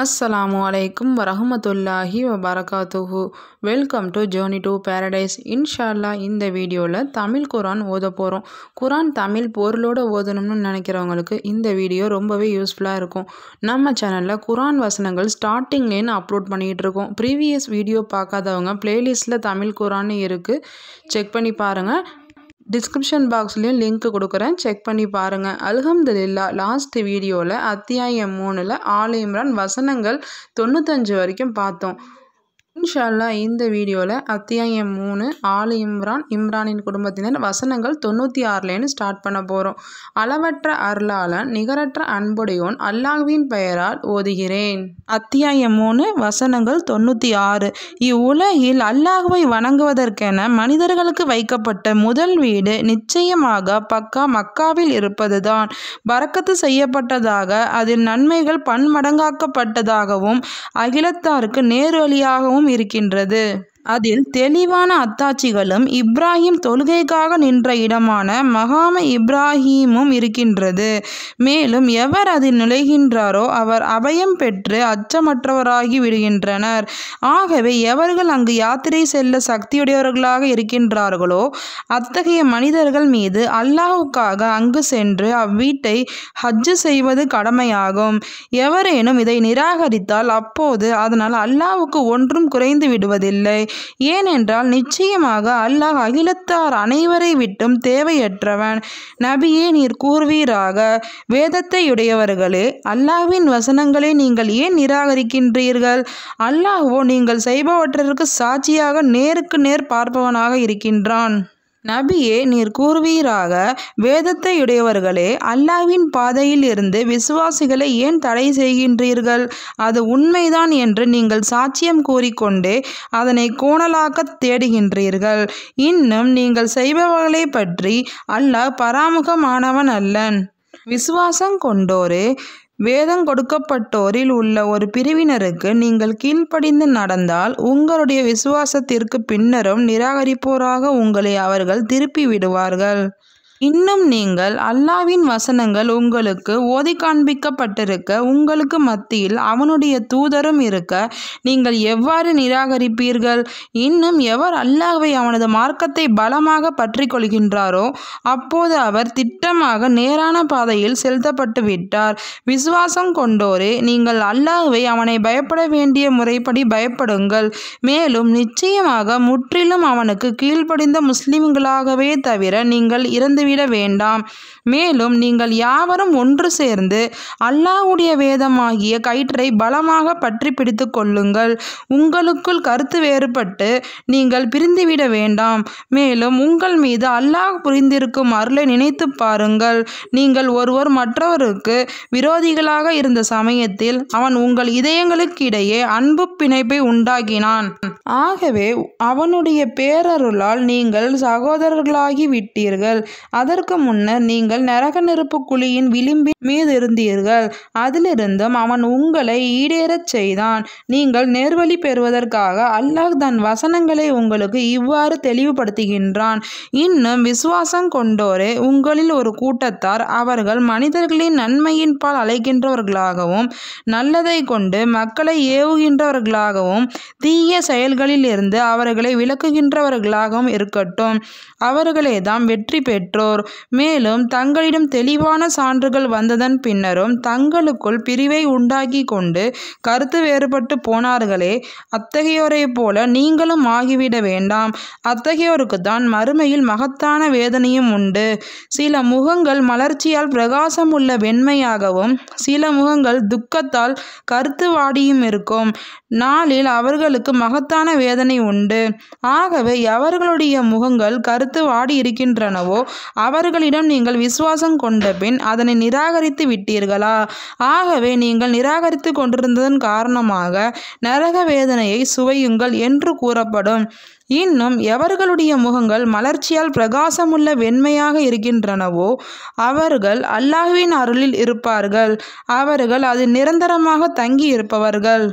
அஸ்ஸலாமு அலைக்கும் வரஹமத்துல்லாஹி வபரகாத்துஹு welcome to journey to paradise இன்ஷால்லா இந்த வீடியோவில் தமிழ் குரான் ஓத போகிறோம் குரான் தமிழ் பொருளோடு ஓதணும்னு நினைக்கிறவங்களுக்கு இந்த வீடியோ ரொம்பவே யூஸ்ஃபுல்லாக இருக்கும் நம்ம சேனலில் குரான் வசனங்கள் ஸ்டார்டிங்லேருந்து அப்லோட் பண்ணிகிட்டு இருக்கோம் ப்ரீவியஸ் வீடியோ பார்க்காதவங்க ப்ளேலிஸ்ட்டில் தமிழ் குரான்னு இருக்குது செக் பண்ணி பாருங்கள் டிஸ்கிரிப்ஷன் பாக்ஸ்லேயும் லிங்க் கொடுக்குறேன் செக் பண்ணி பாருங்கள் அல்ஹம்துல்லா லாஸ்ட் வீடியோவில் அத்தியாயம் மூணில் ஆலிம்ரான் இம்ரான் வசனங்கள் தொண்ணூத்தஞ்சு வரைக்கும் பார்த்தோம் இன்ஷால்லா இந்த வீடியோவில் அத்தியாயம் மூணு ஆலு இம்ரான் இம்ரானின் குடும்பத்தினர் வசனங்கள் தொண்ணூற்றி ஆறுலேன்னு ஸ்டார்ட் பண்ண போகிறோம் அளவற்ற அருளாளன் நிகரற்ற அன்புடையோன் அல்லாஹ்வின் பெயரால் ஓதுகிறேன் அத்தியாயம் மூணு வசனங்கள் தொண்ணூற்றி ஆறு இவ்வுலகில் அல்லாஹுவை வணங்குவதற்கென மனிதர்களுக்கு வைக்கப்பட்ட முதல் வீடு நிச்சயமாக பக்கா மக்காவில் இருப்பதுதான் பறக்கத்து செய்யப்பட்டதாக அதில் நன்மைகள் பன்மடங்காக்கப்பட்டதாகவும் அகிலத்தாருக்கு நேர்வழியாகவும் இருக்கின்றது அதில் தெளிவான அத்தாட்சிகளும் இப்ராஹிம் தொழுகைக்காக நின்ற இடமான மகாம இப்ராஹீமும் இருக்கின்றது மேலும் எவர் அதில் நுழைகின்றாரோ அவர் அபயம் பெற்று அச்சமற்றவராகி விடுகின்றனர் ஆகவே எவர்கள் அங்கு யாத்திரை செல்ல சக்தியுடையவர்களாக இருக்கின்றார்களோ அத்தகைய மனிதர்கள் மீது அல்லாஹுக்காக அங்கு சென்று அவ்வீட்டை ஹஜ்ஜு செய்வது கடமையாகும் எவரேனும் இதை நிராகரித்தால் அப்போது அதனால் அல்லாஹுக்கு ஒன்றும் குறைந்து விடுவதில்லை ஏனென்றால் நிச்சயமாக அல்லாஹ் அகிலத்தார் அனைவரை விட்டும் தேவையற்றவன் நபியே நீர் கூறுவீராக வேதத்தையுடையவர்களே அல்லாஹ்வின் வசனங்களை நீங்கள் ஏன் நிராகரிக்கின்றீர்கள் அல்லாஹ்வோ நீங்கள் செய்பவற்றிற்கு சாட்சியாக நேருக்கு நேர் பார்ப்பவனாக இருக்கின்றான் நபியே நீர் கூறுவீராக வேதத்தை உடையவர்களே அல்லாவின் பாதையில் இருந்து விசுவாசிகளை ஏன் தடை செய்கின்றீர்கள் அது உண்மைதான் என்று நீங்கள் சாட்சியம் கூறிக்கொண்டே அதனை கோணலாக்க தேடுகின்றீர்கள் இன்னும் நீங்கள் செய்பவர்களை பற்றி அல்லாஹ் பராமுகமானவன் அல்லன் விசுவாசம் கொண்டோரே வேதம் கொடுக்கப்பட்டோரில் உள்ள ஒரு பிரிவினருக்கு நீங்கள் கீழ்ப்படிந்து நடந்தால் உங்களுடைய விசுவாசத்திற்கு பின்னரும் நிராகரிப்போராக உங்களை அவர்கள் திருப்பி விடுவார்கள் இன்னும் நீங்கள் அல்லாவின் வசனங்கள் உங்களுக்கு ஓதி காண்பிக்கப்பட்டிருக்க உங்களுக்கு மத்தியில் அவனுடைய தூதரும் இருக்க நீங்கள் எவ்வாறு நிராகரிப்பீர்கள் இன்னும் எவர் அல்லாஹ்வை அவனது மார்க்கத்தை பலமாக பற்றி கொள்கின்றாரோ அப்போது அவர் திட்டமாக நேரான பாதையில் செலுத்தப்பட்டு விட்டார் விசுவாசம் கொண்டோரே நீங்கள் அல்லாஹ்வை அவனை பயப்பட வேண்டிய முறைப்படி பயப்படுங்கள் மேலும் நிச்சயமாக முற்றிலும் அவனுக்கு கீழ்ப்படிந்த முஸ்லிம்களாகவே தவிர நீங்கள் இறந்து விட்டுவிட வேண்டாம் மேலும் நீங்கள் யாவரும் ஒன்று சேர்ந்து அல்லாஹுடைய வேதமாகிய கயிற்றை பலமாக பற்றி பிடித்து கொள்ளுங்கள் உங்களுக்குள் கருத்து வேறுபட்டு நீங்கள் பிரிந்துவிட வேண்டாம் மேலும் உங்கள் மீது அல்லாஹ் புரிந்திருக்கும் அருளை நினைத்து பாருங்கள் நீங்கள் ஒருவர் மற்றவருக்கு விரோதிகளாக இருந்த சமயத்தில் அவன் உங்கள் இதயங்களுக்கிடையே அன்பு பிணைப்பை உண்டாக்கினான் ஆகவே அவனுடைய பேரருளால் நீங்கள் சகோதரர்களாகி விட்டீர்கள் அதற்கு முன்னர் நீங்கள் நரக நெருப்பு குழியின் விளிம்பி மீது இருந்தீர்கள் அதிலிருந்தும் அவன் உங்களை ஈடேறச் செய்தான் நீங்கள் நேர்வழி பெறுவதற்காக அல்லாஹ் தன் வசனங்களை உங்களுக்கு இவ்வாறு தெளிவுபடுத்துகின்றான் இன்னும் விசுவாசம் கொண்டோரே உங்களில் ஒரு கூட்டத்தார் அவர்கள் மனிதர்களின் நன்மையின் பால் அழைக்கின்றவர்களாகவும் நல்லதை கொண்டு மக்களை ஏவுகின்றவர்களாகவும் தீய செயல்கள் இருந்து அவர்களை விளக்குகின்றவர்களாகவும் இருக்கட்டும் அவர்களே தாம் வெற்றி பெற்றோர் மேலும் தங்களிடம் தெளிவான சான்றுகள் வந்ததன் பின்னரும் தங்களுக்குள் பிரிவை உண்டாக்கி கொண்டு கருத்து வேறுபட்டு போனார்களே அத்தகையோரை போல நீங்களும் ஆகிவிட வேண்டாம் அத்தகையோருக்கு தான் மறுமையில் மகத்தான வேதனையும் உண்டு சில முகங்கள் மலர்ச்சியால் பிரகாசம் உள்ள வெண்மையாகவும் சில முகங்கள் துக்கத்தால் கருத்து வாடியும் இருக்கும் நாளில் அவர்களுக்கு மகத்தான கடுமையான வேதனை உண்டு ஆகவே எவர்களுடைய முகங்கள் கருத்து வாடி இருக்கின்றனவோ அவர்களிடம் நீங்கள் விசுவாசம் கொண்ட பின் அதனை நிராகரித்து விட்டீர்களா ஆகவே நீங்கள் நிராகரித்து கொண்டிருந்ததன் காரணமாக நரக வேதனையை சுவையுங்கள் என்று கூறப்படும் இன்னும் எவர்களுடைய முகங்கள் மலர்ச்சியால் பிரகாசமுள்ள வெண்மையாக இருக்கின்றனவோ அவர்கள் அல்லாஹுவின் அருளில் இருப்பார்கள் அவர்கள் அது நிரந்தரமாக தங்கி இருப்பவர்கள்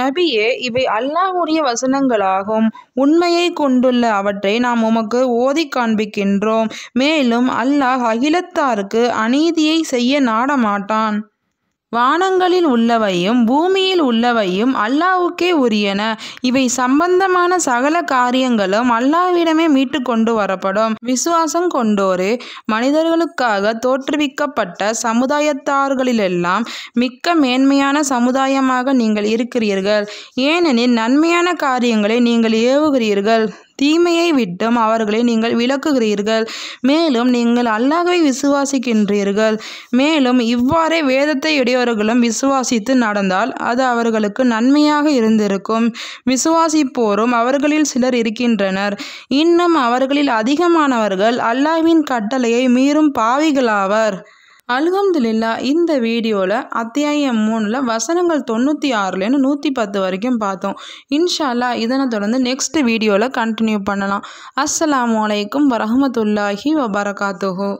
நபியே இவை அல்லாஹுடைய வசனங்களாகும் உண்மையை கொண்டுள்ள அவற்றை நாம் உமக்கு ஓதி காண்பிக்கின்றோம் மேலும் அல்லாஹ் அகிலத்தாருக்கு அநீதியை செய்ய நாடமாட்டான் வானங்களில் உள்ளவையும் பூமியில் உள்ளவையும் அல்லாவுக்கே உரியன இவை சம்பந்தமான சகல காரியங்களும் அல்லாவிடமே மீட்டு கொண்டு வரப்படும் விசுவாசம் கொண்டோரே மனிதர்களுக்காக தோற்றுவிக்கப்பட்ட சமுதாயத்தார்களிலெல்லாம் மிக்க மேன்மையான சமுதாயமாக நீங்கள் இருக்கிறீர்கள் ஏனெனில் நன்மையான காரியங்களை நீங்கள் ஏவுகிறீர்கள் தீமையை விட்டும் அவர்களை நீங்கள் விளக்குகிறீர்கள் மேலும் நீங்கள் அல்லாஹை விசுவாசிக்கின்றீர்கள் மேலும் இவ்வாறே வேதத்தை இடையவர்களும் விசுவாசித்து நடந்தால் அது அவர்களுக்கு நன்மையாக இருந்திருக்கும் விசுவாசிப்போரும் அவர்களில் சிலர் இருக்கின்றனர் இன்னும் அவர்களில் அதிகமானவர்கள் அல்லாஹ்வின் கட்டளையை மீறும் பாவிகளாவர் அலகம்துல்லா இந்த வீடியோவில் அத்தியாயம் மூணில் வசனங்கள் தொண்ணூற்றி ஆறுலேருந்து நூற்றி பத்து வரைக்கும் பார்த்தோம் இன்ஷால்லா இதனை தொடர்ந்து நெக்ஸ்ட் வீடியோவில் கண்டினியூ பண்ணலாம் அஸ்லாம் வலைக்கும் வரமத்துல்லாஹி வபரகாத்துஹோ